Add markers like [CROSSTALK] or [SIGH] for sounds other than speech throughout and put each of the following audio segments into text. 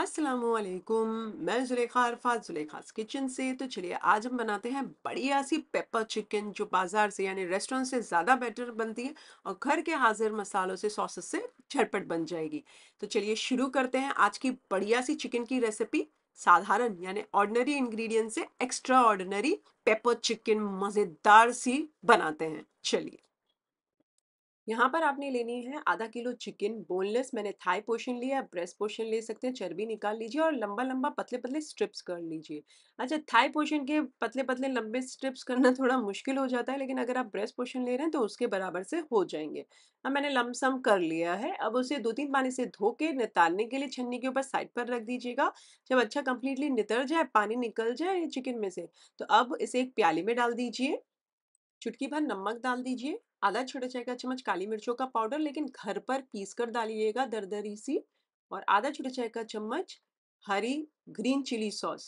असलकुम मैं जुलेखा अरफात जुलेखास किचन से तो चलिए आज हम बनाते हैं बढ़िया सी पेपर चिकन जो बाज़ार से यानी रेस्टोरेंट से ज़्यादा बेटर बनती है और घर के हाजिर मसालों से सॉसेस से झटपट बन जाएगी तो चलिए शुरू करते हैं आज की बढ़िया सी चिकन की रेसिपी साधारण यानी ऑर्डनरी इंग्रेडिएंट से एक्स्ट्रा ऑर्डनरी पेपर चिकन मज़ेदार सी बनाते हैं चलिए यहाँ पर आपने लेनी है आधा किलो चिकन बोनलेस मैंने थाई पोर्शन लिया है ब्रेस्ट पोर्शन ले सकते हैं चर्बी निकाल लीजिए और लंबा लंबा पतले पतले स्ट्रिप्स कर लीजिए अच्छा थाई पोर्शन के पतले पतले लंबे स्ट्रिप्स करना [LAUGHS] थोड़ा मुश्किल हो जाता है लेकिन अगर आप ब्रेस्ट पोर्शन ले रहे हैं तो उसके बराबर से हो जाएंगे अब मैंने लमसम कर लिया है अब उसे दो तीन पानी से धो के नितारने के लिए छन्नी के ऊपर साइड पर रख दीजिएगा जब अच्छा कंप्लीटली नितर जाए पानी निकल जाए चिकन में से तो अब इसे एक प्याली में डाल दीजिए चुटकी भर नमक डाल दीजिए आधा छोटा चाय का चम्मच काली मिर्चों का पाउडर लेकिन घर पर पीस कर डालिएगा दरदरी सी और आधा छोटा चाय का चम्मच हरी ग्रीन चिली सॉस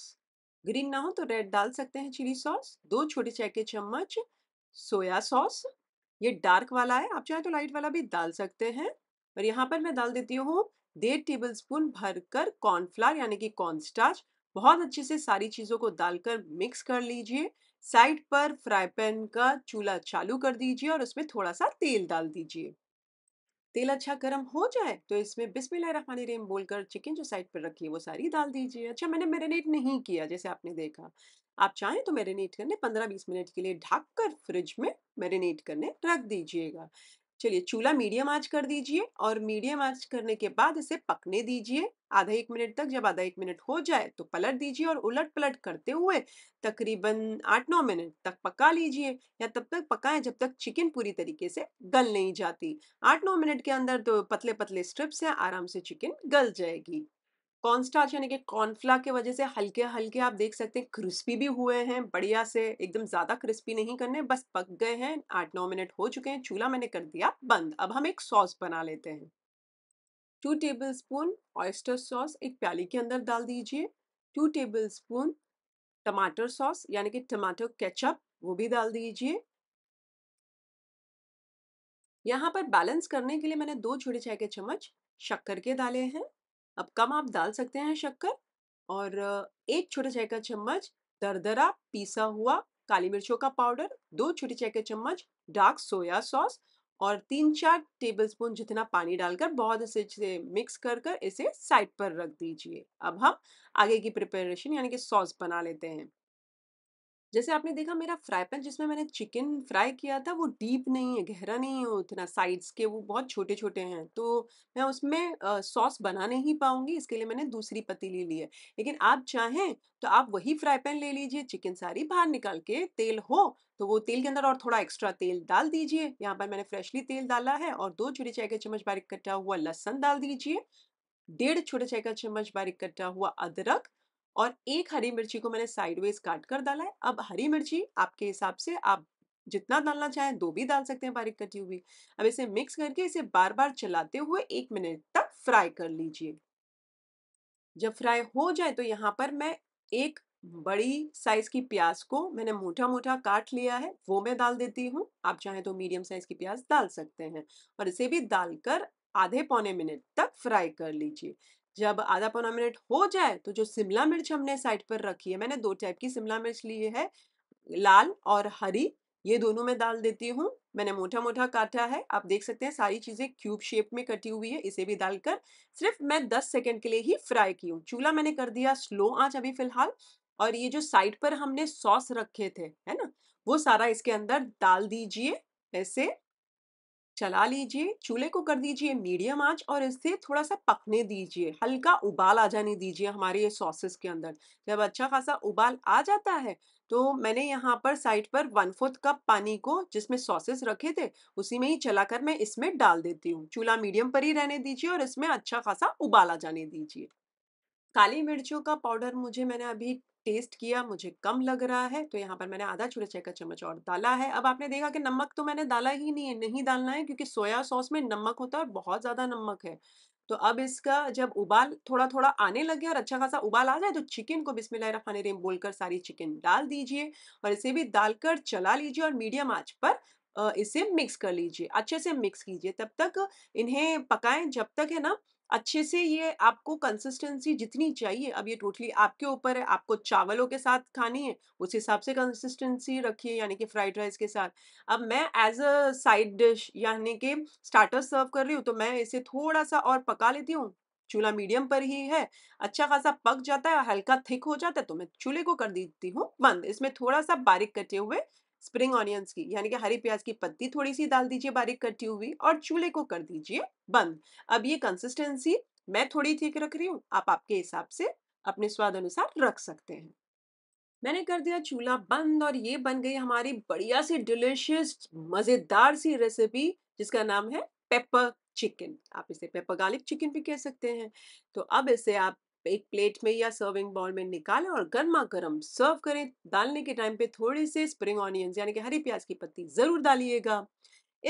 ग्रीन ना हो तो रेड डाल सकते हैं चिली सॉस दो छोटे चाय के चम्मच सोया सॉस ये डार्क वाला है आप चाहे तो लाइट वाला भी डाल सकते हैं और यहाँ पर मैं डाल देती हूँ डेढ़ टेबल स्पून भर कर कॉर्नफ्लावर यानी कि कॉर्न स्टार्च बहुत अच्छे से सारी चीज़ों को डालकर मिक्स कर लीजिए साइड पर फ्राई पैन का चूल्हा चालू कर दीजिए और उसमें थोड़ा सा तेल डाल दीजिए तेल अच्छा गर्म हो जाए तो इसमें बिस्मिल्लाह रहमान रहीम बोलकर चिकन जो साइड पर रखी है वो सारी डाल दीजिए अच्छा मैंने मैरिनेट नहीं किया जैसे आपने देखा आप चाहें तो मैरिनेट करने 15-20 मिनट के लिए ढक कर फ्रिज में मैरिनेट करने रख दीजिएगा चलिए चूल्हा मीडियम आंच कर दीजिए और मीडियम आंच करने के बाद इसे पकने दीजिए आधा एक मिनट तक जब आधा एक मिनट हो जाए तो पलट दीजिए और उलट पलट करते हुए तकरीबन आठ नौ मिनट तक पका लीजिए या तब तक पकाएं जब तक चिकन पूरी तरीके से गल नहीं जाती आठ नौ मिनट के अंदर तो पतले पतले स्ट्रिप्स हैं आराम से चिकन गल जाएगी स्टार्च यानी कि कॉर्नफ्ला के वजह से हल्के हल्के आप देख सकते हैं क्रिस्पी भी हुए हैं बढ़िया से एकदम ज़्यादा क्रिस्पी नहीं करने बस पक गए हैं आठ नौ मिनट हो चुके हैं चूल्हा मैंने कर दिया बंद अब हम एक सॉस बना लेते हैं two tablespoon oyster sauce एक प्याली के अंदर डाल दीजिए टू टेबल स्पून टमाटर सॉस यानी कि टमाटो केचप वो भी डाल दीजिए यहाँ पर बैलेंस करने के लिए मैंने दो छोटे चाय के चम्मच शक्कर के डाले हैं अब कम आप डाल सकते हैं शक्कर और एक छोटे चाय का चम्मच दरदरा पीसा हुआ काली मिर्चों का पाउडर दो छोटे चाय के चम्मच डार्क सोया सॉस और तीन चार टेबलस्पून जितना पानी डालकर बहुत अच्छे से मिक्स कर कर इसे साइड पर रख दीजिए अब हम आगे की प्रिपरेशन यानी कि सॉस बना लेते हैं जैसे आपने देखा मेरा फ्राई पैन जिसमें मैंने चिकन फ्राई किया था वो डीप नहीं है गहरा नहीं है उतना साइड्स के वो बहुत छोटे छोटे हैं तो मैं उसमें सॉस बना नहीं पाऊंगी इसके लिए मैंने दूसरी पतीली ली है लेकिन आप चाहें तो आप वही फ्राई पैन ले लीजिए चिकन सारी बाहर निकाल के तेल हो तो वो तेल के अंदर और थोड़ा एक्स्ट्रा तेल डाल दीजिए यहाँ पर मैंने फ्रेशली तेल डाला है और दो छोटे चाय के चम्मच बारीक कटा हुआ लहसन डाल दीजिए डेढ़ छोटे चाय का चम्मच बारीक कटा हुआ अदरक और एक हरी मिर्ची को मैंने साइडवेज काट कर डाला है अब हरी मिर्ची आपके हिसाब से आप जितना डालना चाहें दो भी डाल सकते हैं बारीक कटी हुई अब इसे मिक्स करके इसे बार बार चलाते हुए एक मिनट तक फ्राई कर लीजिए जब फ्राई हो जाए तो यहाँ पर मैं एक बड़ी साइज की प्याज को मैंने मोटा मोटा काट लिया है वो मैं डाल देती हूँ आप चाहें तो मीडियम साइज की प्याज डाल सकते हैं और इसे भी डालकर आधे पौने मिनट तक फ्राई कर लीजिए जब आधा पौना मिनट हो जाए तो जो शिमला मिर्च हमने साइड पर रखी है मैंने दो टाइप की शिमला मिर्च ली है लाल और हरी ये दोनों में डाल देती हूँ मैंने मोटा मोटा काटा है आप देख सकते हैं सारी चीज़ें क्यूब शेप में कटी हुई है इसे भी डालकर सिर्फ मैं 10 सेकंड के लिए ही फ्राई की हूँ चूल्हा मैंने कर दिया स्लो आंच अभी फिलहाल और ये जो साइड पर हमने सॉस रखे थे है ना वो सारा इसके अंदर डाल दीजिए ऐसे चला लीजिए चूल्हे को कर दीजिए मीडियम आंच और इसे थोड़ा सा पकने दीजिए हल्का उबाल आ जाने दीजिए हमारे ये सॉसेस के अंदर जब अच्छा खासा उबाल आ जाता है तो मैंने यहाँ पर साइड पर वन फोर्थ कप पानी को जिसमें सॉसेस रखे थे उसी में ही चलाकर मैं इसमें डाल देती हूँ चूल्हा मीडियम पर ही रहने दीजिए और इसमें अच्छा खासा उबाल आ जाने दीजिए काली मिर्चों का पाउडर मुझे मैंने अभी टेस्ट किया मुझे कम लग रहा है तो यहाँ पर मैंने आधा छोटा चाय का चम्मच और डाला है अब आपने देखा कि नमक तो मैंने डाला ही नहीं है नहीं डालना है क्योंकि सोया सॉस में नमक होता है और बहुत ज़्यादा नमक है तो अब इसका जब उबाल थोड़ा थोड़ा आने लगे और अच्छा खासा उबाल आ जाए तो चिकन को बिस्मिल्लाह रेम बोलकर सारी चिकन डाल दीजिए और इसे भी डालकर चला लीजिए और मीडियम आँच पर इसे मिक्स कर लीजिए अच्छे से मिक्स कीजिए तब तक इन्हें पकाएं जब तक है ना अच्छे से ये आपको कंसिस्टेंसी जितनी चाहिए अब ये टोटली आपके ऊपर है आपको चावलों के साथ खानी है उस हिसाब से कंसिस्टेंसी रखिए यानी कि फ्राइड राइस के साथ अब मैं एज अ साइड डिश यानी कि स्टार्टर सर्व कर रही हूँ तो मैं इसे थोड़ा सा और पका लेती हूँ चूल्हा मीडियम पर ही है अच्छा खासा पक जाता है हल्का थिक हो जाता है तो मैं चूल्हे को कर देती हूँ बंद इसमें थोड़ा सा बारीक कटे हुए स्प्रिंग ऑनियंस की यानी कि हरी प्याज की पत्ती थोड़ी सी डाल दीजिए बारीक कटी हुई और चूल्हे को कर दीजिए बंद अब ये कंसिस्टेंसी मैं थोड़ी ठीक रख रही हूँ आप आपके हिसाब से अपने स्वाद अनुसार रख सकते हैं मैंने कर दिया चूल्हा बंद और ये बन गई हमारी बढ़िया सी डिलिशियस मज़ेदार सी रेसिपी जिसका नाम है पेपर चिकन आप इसे पेपर गार्लिक चिकन भी कह सकते हैं तो अब इसे आप एक प्लेट में या सर्विंग बॉल में निकालें और गर्मा गर्म सर्व करें डालने के टाइम पे थोड़े से स्प्रिंग ऑनियंस यानी कि हरी प्याज की पत्ती ज़रूर डालिएगा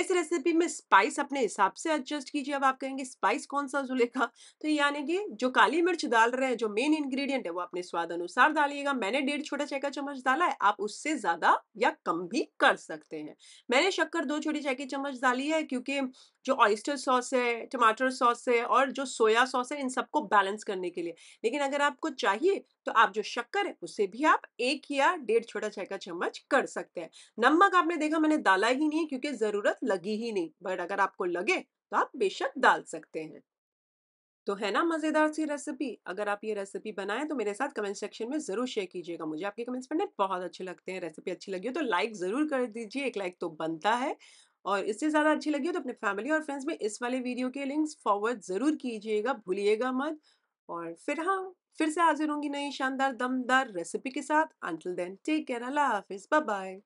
इस रेसिपी में स्पाइस अपने हिसाब से एडजस्ट कीजिए अब आप कहेंगे स्पाइस कौन सा जुलेखा तो यानी कि जो काली मिर्च डाल रहे हैं जो मेन इंग्रेडिएंट है वो अपने स्वाद अनुसार डालिएगा मैंने डेढ़ छोटा चाय का चम्मच डाला है आप उससे ज़्यादा या कम भी कर सकते हैं मैंने शक्कर दो छोटी चाय की चम्मच डाली है क्योंकि जो ऑयस्टर सॉस है टमाटर सॉस है और जो सोया सॉस है इन सबको बैलेंस करने के लिए लेकिन अगर आपको चाहिए तो आप जो शक्कर है उससे भी आप एक या डेढ़ छोटा चाय का चम्मच कर सकते हैं नमक आपने देखा मैंने डाला ही नहीं क्योंकि जरूरत लगी ही नहीं बट अगर आपको लगे तो आप बेशक डाल सकते हैं तो है ना मज़ेदार सी रेसिपी अगर आप ये रेसिपी बनाएं तो मेरे साथ कमेंट सेक्शन में ज़रूर शेयर कीजिएगा मुझे आपके कमेंट्स पढ़ने बहुत अच्छे लगते हैं रेसिपी अच्छी लगी हो तो लाइक ज़रूर कर दीजिए एक लाइक तो बनता है और इससे ज़्यादा अच्छी लगी हो तो अपने फैमिली और फ्रेंड्स में इस वाले वीडियो के लिंक्स फॉरवर्ड ज़रूर कीजिएगा भूलिएगा मत और फिर हाँ फिर से हाजिर होंगी नई शानदार दमदार रेसिपी के साथ अंटिल देन टेक केयर अल्लाह हाफिज़ बाय